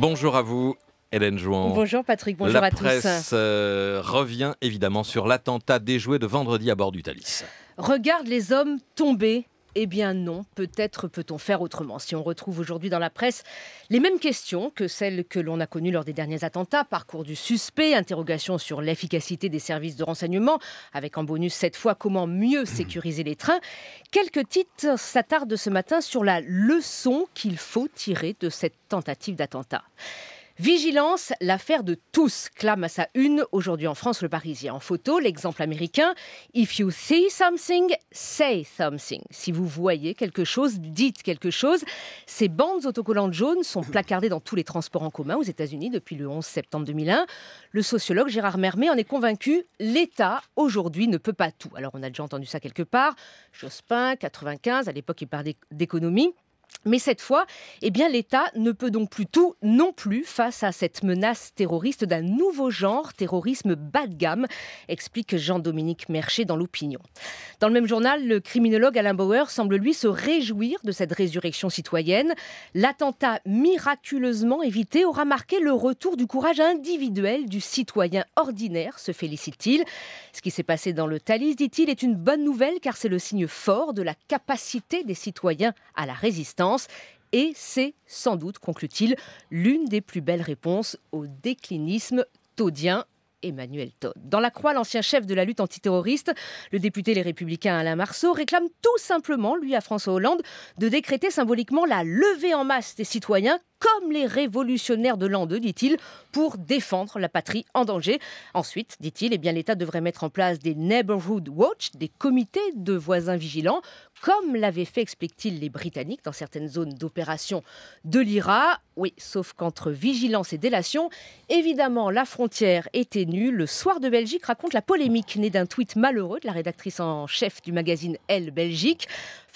Bonjour à vous. Hélène Jouan. Bonjour Patrick, bonjour à tous. La euh, revient évidemment sur l'attentat déjoué de vendredi à bord du Thalys. Regarde les hommes tombés. Eh bien non, peut-être peut-on faire autrement. Si on retrouve aujourd'hui dans la presse les mêmes questions que celles que l'on a connues lors des derniers attentats, parcours du suspect, interrogation sur l'efficacité des services de renseignement, avec en bonus cette fois comment mieux sécuriser les trains, quelques titres s'attardent ce matin sur la leçon qu'il faut tirer de cette tentative d'attentat. Vigilance, l'affaire de tous, clame à sa une aujourd'hui en France le Parisien. En photo, l'exemple américain If you see something, say something. Si vous voyez quelque chose, dites quelque chose. Ces bandes autocollantes jaunes sont placardées dans tous les transports en commun aux États-Unis depuis le 11 septembre 2001. Le sociologue Gérard Mermet en est convaincu l'État aujourd'hui ne peut pas tout. Alors on a déjà entendu ça quelque part. Jospin, 95, à l'époque il parlait d'économie. Mais cette fois, eh bien, l'État ne peut donc plus tout non plus face à cette menace terroriste d'un nouveau genre, terrorisme bas de gamme, explique Jean-Dominique Mercher dans l'opinion. Dans le même journal, le criminologue Alain Bauer semble lui se réjouir de cette résurrection citoyenne. L'attentat miraculeusement évité aura marqué le retour du courage individuel du citoyen ordinaire, se félicite-t-il. Ce qui s'est passé dans le Thalys, dit-il, est une bonne nouvelle car c'est le signe fort de la capacité des citoyens à la résistance. Et c'est sans doute, conclut-il, l'une des plus belles réponses au déclinisme taudien Emmanuel Todd. Dans la croix, l'ancien chef de la lutte antiterroriste, le député Les Républicains Alain Marceau réclame tout simplement, lui, à François Hollande, de décréter symboliquement la levée en masse des citoyens comme les révolutionnaires de l'an 2, dit-il, pour défendre la patrie en danger. Ensuite, dit-il, eh bien l'État devrait mettre en place des neighborhood watch, des comités de voisins vigilants, comme l'avaient fait, explique-t-il, les Britanniques dans certaines zones d'opération de l'IRA. Oui, sauf qu'entre vigilance et délation, évidemment, la frontière était nue. Le soir de Belgique raconte la polémique née d'un tweet malheureux de la rédactrice en chef du magazine Elle Belgique.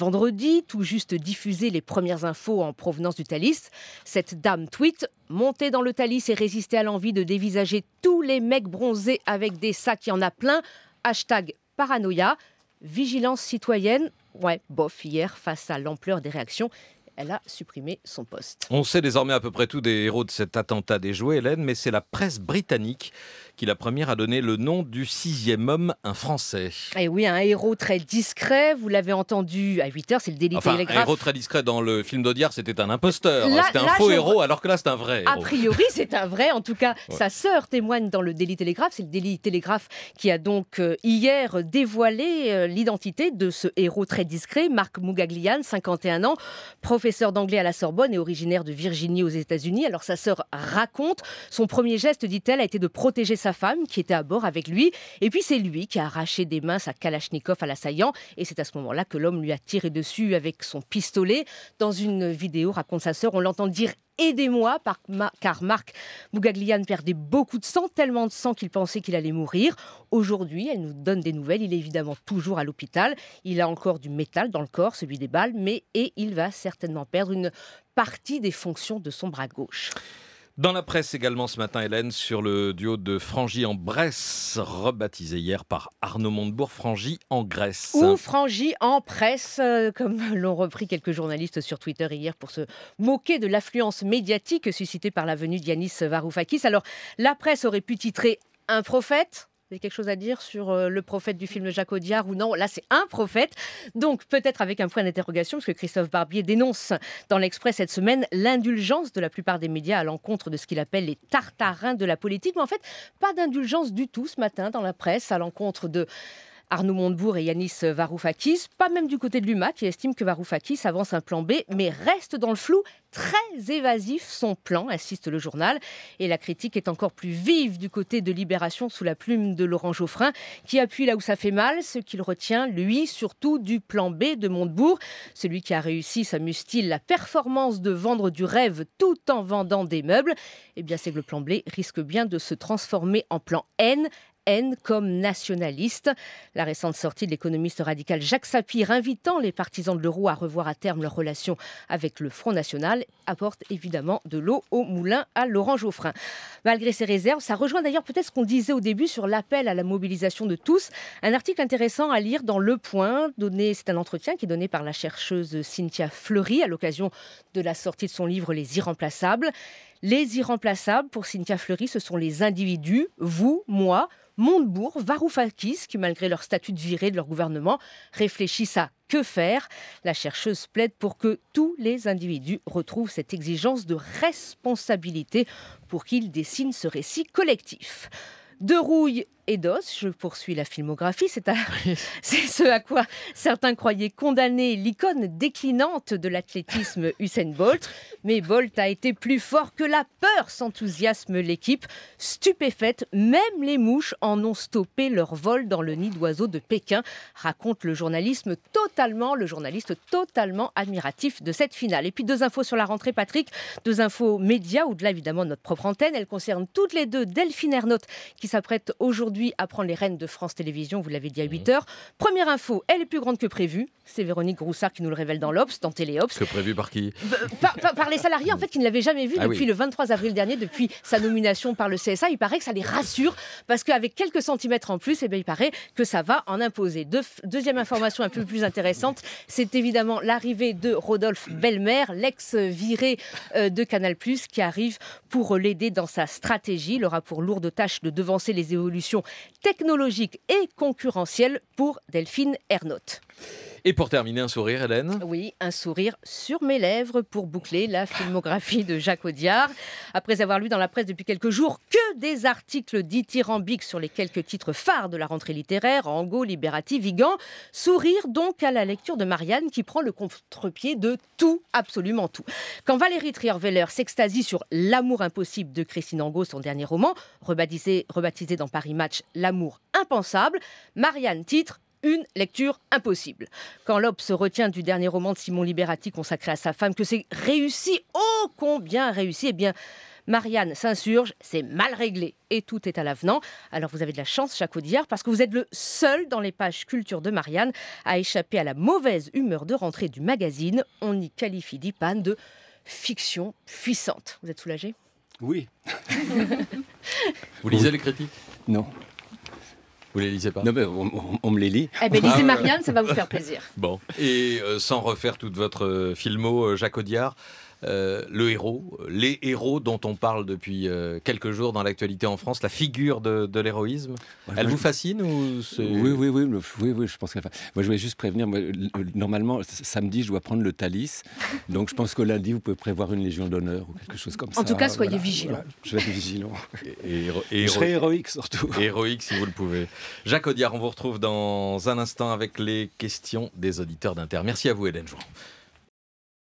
Vendredi, tout juste diffusé les premières infos en provenance du Thalys, cette dame tweet montée dans le Thalys et résister à l'envie de dévisager tous les mecs bronzés avec des sacs, il y en a plein. Hashtag paranoïa, vigilance citoyenne. Ouais, bof, hier, face à l'ampleur des réactions, elle a supprimé son poste. On sait désormais à peu près tout des héros de cet attentat des Hélène, mais c'est la presse britannique qui la première a donné le nom du sixième homme, un Français. Et eh oui, un héros très discret, vous l'avez entendu à 8h, c'est le délit télégraphe. Un héros très discret dans le film d'Audiard, c'était un imposteur. C'était un faux héros, alors que là, c'est un vrai. A priori, c'est un vrai. En tout cas, sa sœur témoigne dans le délit télégraphe. C'est le délit télégraphe qui a donc euh, hier dévoilé euh, l'identité de ce héros très discret, Marc Mugaglian, 51 ans, professeur d'anglais à la Sorbonne et originaire de Virginie aux États-Unis. Alors sa sœur raconte son premier geste, dit-elle, a été de protéger sa femme qui était à bord avec lui. Et puis c'est lui qui a arraché des mains sa Kalachnikov à l'assaillant. Et c'est à ce moment-là que l'homme lui a tiré dessus avec son pistolet. Dans une vidéo, raconte sa sœur, on l'entend dire aidez-moi, car Marc Bougaglian perdait beaucoup de sang, tellement de sang qu'il pensait qu'il allait mourir. Aujourd'hui, elle nous donne des nouvelles. Il est évidemment toujours à l'hôpital. Il a encore du métal dans le corps, celui des balles, mais et il va certainement perdre une partie des fonctions de son bras gauche. Dans la presse également ce matin, Hélène, sur le duo de Frangy en Bresse, rebaptisé hier par Arnaud Montebourg, Frangy en Grèce. Ou Frangy en presse, euh, comme l'ont repris quelques journalistes sur Twitter hier pour se moquer de l'affluence médiatique suscitée par la venue d'Yanis Varoufakis. Alors, la presse aurait pu titrer un prophète avez quelque chose à dire sur euh, le prophète du film Jacques Audiard ou non Là, c'est un prophète. Donc, peut-être avec un point d'interrogation, parce que Christophe Barbier dénonce dans l'Express cette semaine l'indulgence de la plupart des médias à l'encontre de ce qu'il appelle les tartarins de la politique. Mais en fait, pas d'indulgence du tout ce matin dans la presse à l'encontre de Arnaud Montebourg et Yanis Varoufakis, pas même du côté de l'UMA qui estime que Varoufakis avance un plan B, mais reste dans le flou, très évasif son plan, insiste le journal. Et la critique est encore plus vive du côté de Libération sous la plume de Laurent Geoffrin, qui appuie là où ça fait mal, ce qu'il retient, lui, surtout du plan B de Montebourg. Celui qui a réussi, s'amuse-t-il, la performance de vendre du rêve tout en vendant des meubles. Eh bien, c'est que le plan B risque bien de se transformer en plan N, haine comme nationaliste. La récente sortie de l'économiste radical Jacques Sapir invitant les partisans de l'euro à revoir à terme leur relation avec le Front National apporte évidemment de l'eau au moulin à Laurent Geoffrin. Malgré ses réserves, ça rejoint d'ailleurs peut-être ce qu'on disait au début sur l'appel à la mobilisation de tous. Un article intéressant à lire dans Le Point, donné, c'est un entretien qui est donné par la chercheuse Cynthia Fleury à l'occasion de la sortie de son livre Les Irremplaçables. Les irremplaçables, pour Cynthia Fleury, ce sont les individus, vous, moi, Montebourg, Varoufakis, qui malgré leur statut de virée de leur gouvernement, réfléchissent à que faire La chercheuse plaide pour que tous les individus retrouvent cette exigence de responsabilité pour qu'ils dessinent ce récit collectif. De rouille dos, je poursuis la filmographie, c'est c'est ce à quoi certains croyaient condamner l'icône déclinante de l'athlétisme Usain Bolt. Mais Bolt a été plus fort que la peur, s'enthousiasme l'équipe. Stupéfaite, même les mouches en ont stoppé leur vol dans le nid d'oiseaux de Pékin, raconte le journalisme totalement, le journaliste totalement admiratif de cette finale. Et puis deux infos sur la rentrée, Patrick, deux infos médias, au-delà évidemment de notre propre antenne. Elles concernent toutes les deux Delphine Ernotte qui s'apprête aujourd'hui apprend les rênes de France Télévisions, vous l'avez dit à 8h. Mmh. Première info, elle est plus grande que prévu. C'est Véronique Roussard qui nous le révèle dans l'Obs, dans Téléops. Que prévu par qui bah, par, les salariés en fait qui ne l'avaient jamais vu ah depuis le 23 avril dernier, depuis sa nomination par le CSA. Il paraît que ça les rassure parce qu'avec quelques centimètres en plus, eh bien, il paraît que ça va en imposer. deuxième information un peu plus intéressante, c'est évidemment l'arrivée de Rodolphe Belmer, l'ex-viré euh, de Canal+, qui arrive pour l'aider dans sa stratégie. Il aura pour lourde tâche de devancer les évolutions technologique et concurrentielle pour Delphine Ernotte. Et pour terminer, un sourire, Hélène Oui, un sourire sur mes lèvres pour boucler la filmographie de Jacques Audiard. Après avoir lu dans la presse depuis quelques jours que des articles dithyrambiques sur les quelques titres phares de la rentrée littéraire, Ango, Liberati, Vigan, sourire donc à la lecture de Marianne qui prend le contre-pied de tout, absolument tout. Quand Valérie Trierweiler s'extasie sur L'amour impossible de Christine Angot, son dernier roman, rebaptisé, rebaptisé dans Paris Match L'amour impensable, Marianne titre une lecture impossible. Quand Lop se retient du dernier roman de Simon Liberati consacré à sa femme, que c'est réussi, oh combien réussi, eh bien, Marianne s'insurge, c'est mal réglé et tout est à l'avenant. Alors vous avez de la chance, Jacques parce que vous êtes le seul dans les pages culture de Marianne à échapper à la mauvaise humeur de rentrée du magazine. On y qualifie d'Ipan de fiction puissante. Vous êtes soulagé Oui. vous lisez les critiques Non. Vous ne les lisez pas Non, mais on, me les lit. Eh bien, lisez ah. Marianne, ça va vous faire plaisir. Bon, et euh, sans refaire toute votre euh, filmo, euh, Jacques Audiard, euh, le héros, les héros dont on parle depuis euh, quelques jours dans l'actualité en France, la figure de, l'héroïsme. elle vous fascine ou Oui, oui, oui, oui, je pense qu'elle. Moi, je voulais juste prévenir. normalement, samedi, je dois prendre le Thalys, donc je pense que lundi, vous pouvez prévoir une Légion d'honneur ou quelque chose comme ça. En tout cas, soyez vigilants. je vais vigilant. Et, je serai héroïque surtout. Héroïque si vous le pouvez. Jacques Audiard, on vous retrouve dans un instant avec les questions des auditeurs d'Inter. Merci à vous, Hélène Jouan.